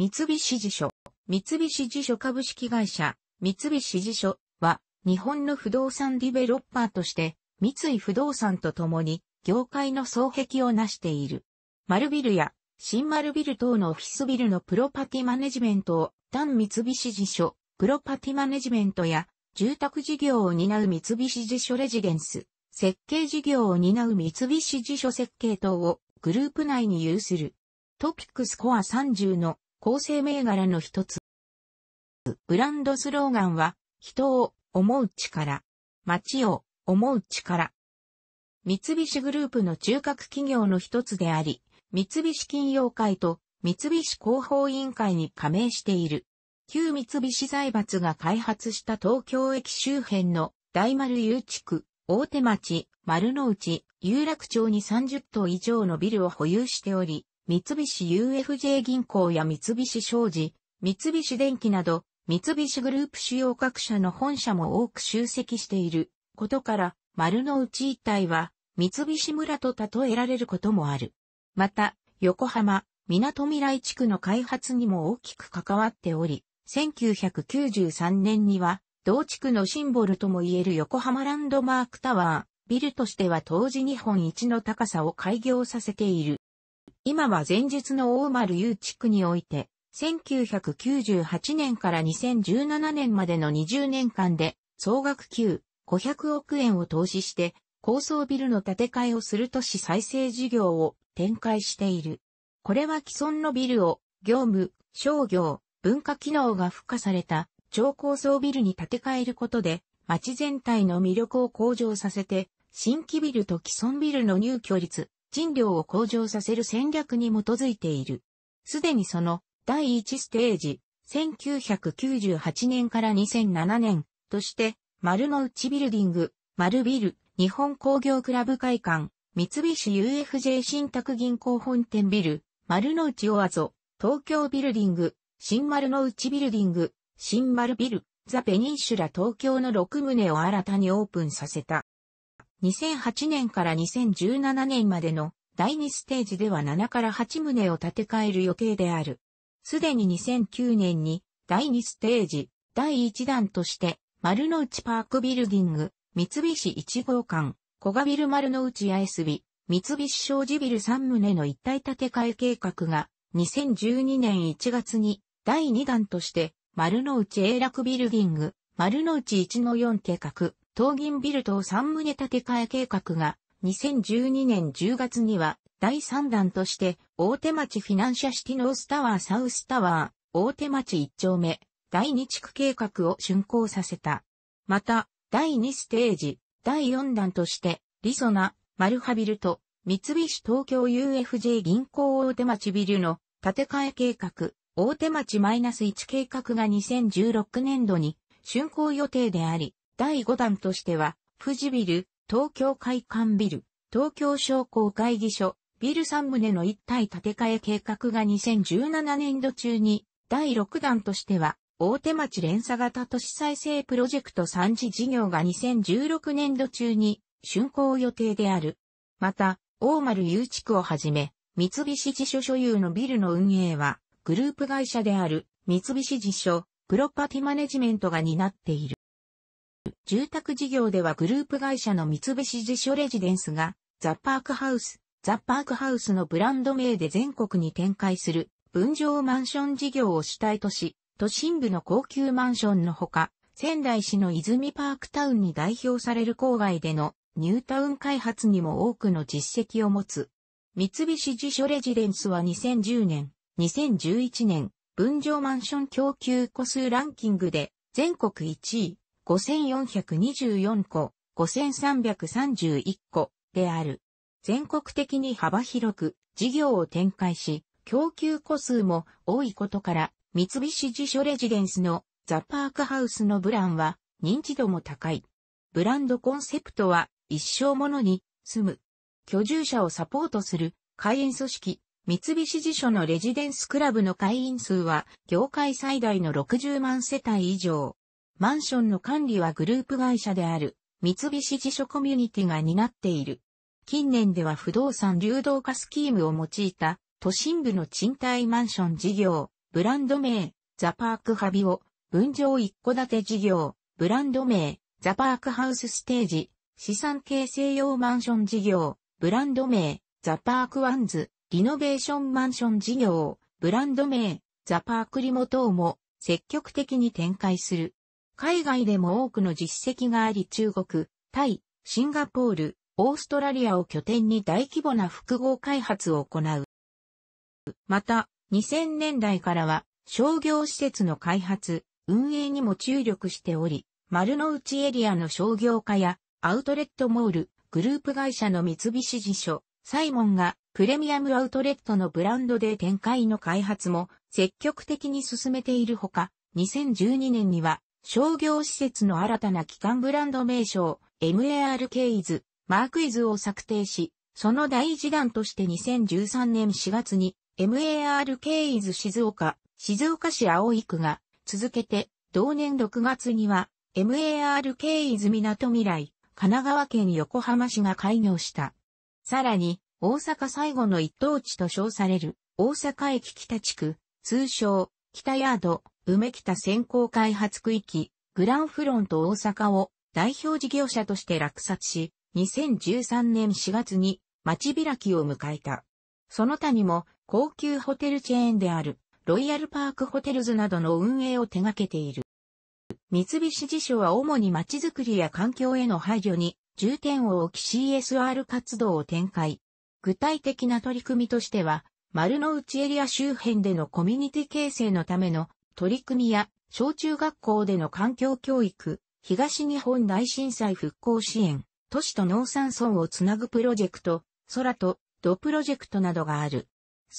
三菱地所、三菱地所株式会社、三菱地所は、日本の不動産ディベロッパーとして、三井不動産と共に、業界の双璧を成している。丸ビルや、新丸ビル等のオフィスビルのプロパティマネジメントを、単三菱地所、プロパティマネジメントや、住宅事業を担う三菱地所レジデンス、設計事業を担う三菱地所設計等をグループ内に有する。トピックスコア30の構成銘柄の一つ。ブランドスローガンは、人を思う力、街を思う力。三菱グループの中核企業の一つであり、三菱金融会と三菱広報委員会に加盟している。旧三菱財閥が開発した東京駅周辺の大丸有地区、大手町、丸の内、有楽町に30棟以上のビルを保有しており、三菱 UFJ 銀行や三菱商事、三菱電機など、三菱グループ主要各社の本社も多く集積していることから、丸の内一帯は、三菱村と例えられることもある。また、横浜、港未来地区の開発にも大きく関わっており、1993年には、同地区のシンボルともいえる横浜ランドマークタワー、ビルとしては当時日本一の高さを開業させている。今は前述の大丸誘地区において、1998年から2017年までの20年間で、総額9、500億円を投資して、高層ビルの建て替えをする都市再生事業を展開している。これは既存のビルを、業務、商業、文化機能が付加された超高層ビルに建て替えることで、街全体の魅力を向上させて、新規ビルと既存ビルの入居率、賃料を向上させる戦略に基づいている。すでにその第1ステージ、1998年から2007年として、丸の内ビルディング、丸ビル、日本工業クラブ会館、三菱 UFJ 信託銀行本店ビル、丸の内オアゾ、東京ビルディング、新丸の内ビルディング、新丸ビル、ザ・ペニンシュラ東京の6棟を新たにオープンさせた。2008年から2017年までの第2ステージでは7から8棟を建て替える予定である。すでに2009年に第2ステージ第1弾として丸の内パークビルディング、三菱1号館、小賀ビル丸の内八重洲三菱商事ビル3棟の一体建て替え計画が2012年1月に第2弾として丸の内永楽ビルディング、丸の内1の4計画、東銀ビルと3棟建て替え計画が2012年10月には第3弾として大手町フィナンシャシティノースタワーサウスタワー大手町1丁目第2地区計画を竣工させた。また第2ステージ第4弾としてリソナ、マルハビルと三菱東京 UFJ 銀行大手町ビルの建て替え計画大手町マイナス1計画が2016年度に竣工予定であり、第5弾としては、富士ビル、東京会館ビル、東京商工会議所、ビル3棟の一体建て替え計画が2017年度中に、第6弾としては、大手町連鎖型都市再生プロジェクト3次事業が2016年度中に、竣工予定である。また、大丸誘地区をはじめ、三菱地所所有のビルの運営は、グループ会社である三菱地所、プロパティマネジメントが担っている。住宅事業ではグループ会社の三菱地所レジデンスが、ザ・パークハウス、ザ・パークハウスのブランド名で全国に展開する、分譲マンション事業を主体とし、都心部の高級マンションのほか、仙台市の泉パークタウンに代表される郊外でのニュータウン開発にも多くの実績を持つ。三菱地所レジデンスは2010年、2011年、分譲マンション供給個数ランキングで全国1位、5424個、5331個である。全国的に幅広く事業を展開し、供給個数も多いことから、三菱辞所レジデンスのザ・パークハウスのブランは認知度も高い。ブランドコンセプトは一生ものに住む。居住者をサポートする会員組織、三菱辞所のレジデンスクラブの会員数は業界最大の60万世帯以上。マンションの管理はグループ会社である、三菱地所コミュニティが担っている。近年では不動産流動化スキームを用いた、都心部の賃貸マンション事業、ブランド名、ザパークハビオ、分譲一戸建て事業、ブランド名、ザパークハウスステージ、資産形成用マンション事業、ブランド名、ザパークワンズ、リノベーションマンション事業、ブランド名、ザパークリモ等も積極的に展開する。海外でも多くの実績があり中国、タイ、シンガポール、オーストラリアを拠点に大規模な複合開発を行う。また、2000年代からは商業施設の開発、運営にも注力しており、丸の内エリアの商業化やアウトレットモール、グループ会社の三菱地所、サイモンがプレミアムアウトレットのブランドで展開の開発も積極的に進めているほか、2012年には商業施設の新たな基幹ブランド名称、MAR ケイズ、マークイズを策定し、その第一弾として2013年4月に MAR ケイズ静岡、静岡市青井区が続けて同年6月には MAR ケイズ港未来、神奈川県横浜市が開業した。さらに、大阪最後の一等地と称される、大阪駅北地区、通称、北ヤード、梅北先行開発区域、グランフロント大阪を代表事業者として落札し、2013年4月に町開きを迎えた。その他にも高級ホテルチェーンであるロイヤルパークホテルズなどの運営を手掛けている。三菱地所は主に街づくりや環境への配慮に重点を置き CSR 活動を展開。具体的な取り組みとしては、丸の内エリア周辺でのコミュニティ形成のための取り組みや、小中学校での環境教育、東日本大震災復興支援、都市と農産村をつなぐプロジェクト、空とドプロジェクトなどがある。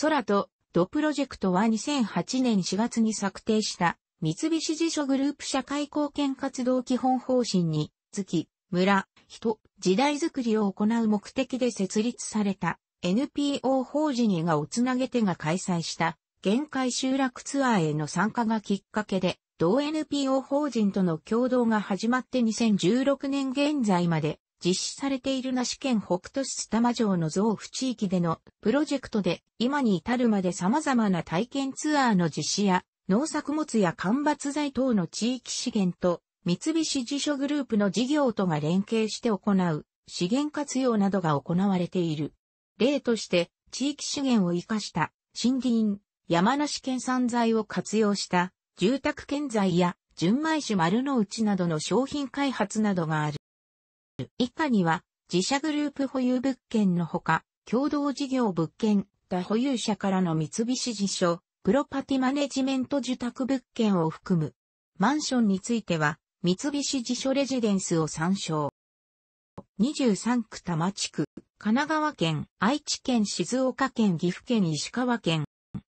空とドプロジェクトは2008年4月に策定した三菱地所グループ社会貢献活動基本方針に、月、村、人、時代づくりを行う目的で設立された NPO 法人がをつなげてが開催した限界集落ツアーへの参加がきっかけで、同 NPO 法人との共同が始まって2016年現在まで実施されている梨県北都市津玉城の増府地域でのプロジェクトで今に至るまで様々な体験ツアーの実施や農作物や間伐材等の地域資源と三菱自所グループの事業とが連携して行う資源活用などが行われている。例として地域資源を活かした森林、山梨県産材を活用した住宅建材や純米酒丸の内などの商品開発などがある。以下には自社グループ保有物件のほか、共同事業物件、他保有者からの三菱地所、プロパティマネジメント受託物件を含む、マンションについては、三菱地所レジデンスを参照。23区多摩地区、神奈川県、愛知県、静岡県、岐阜県、石川県、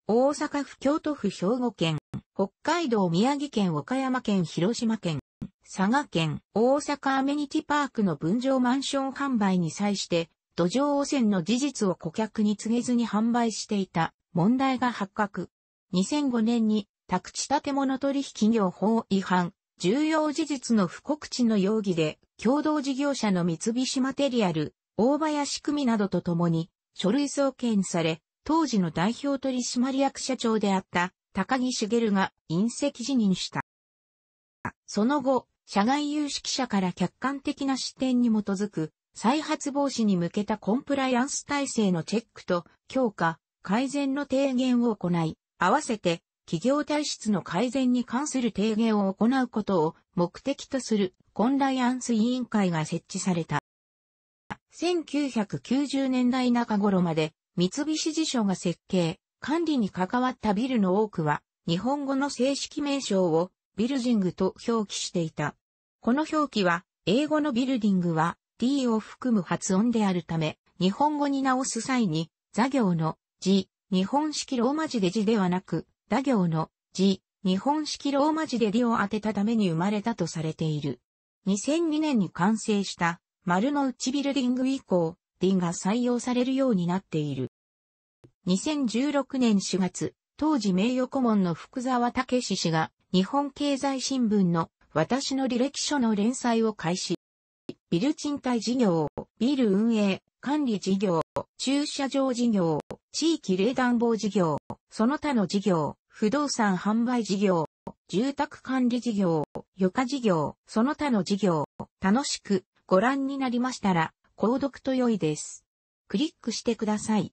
大阪府、京都府、兵庫県、北海道、宮城県、岡山県、広島県、佐賀県、大阪アメニティパークの分譲マンション販売に際して、土壌汚染の事実を顧客に告げずに販売していた問題が発覚。2005年に宅地建物取引業法違反、重要事実の不告知の容疑で、共同事業者の三菱マテリアル、大林組などと共に書類送検され、当時の代表取締役社長であった高木茂が隕石辞任した。その後、社外有識者から客観的な視点に基づく再発防止に向けたコンプライアンス体制のチェックと強化、改善の提言を行い、合わせて企業体質の改善に関する提言を行うことを目的とするコンライアンス委員会が設置された。1990年代中頃まで三菱地所が設計、管理に関わったビルの多くは、日本語の正式名称をビルジングと表記していた。この表記は、英語のビルディングは D を含む発音であるため、日本語に直す際に、座行の字、日本式ローマ字で字ではなく、打行の字、日本式ローマ字で理を当てたために生まれたとされている。2002年に完成した丸の内ビルディング以降、品が採用されるようになっている。2016年4月、当時名誉顧問の福沢武氏が日本経済新聞の私の履歴書の連載を開始。ビル賃貸事業、ビル運営、管理事業、駐車場事業、地域冷暖房事業、その他の事業、不動産販売事業、住宅管理事業、余暇事業、その他の事業、楽しくご覧になりましたら、購読と良いです。クリックしてください。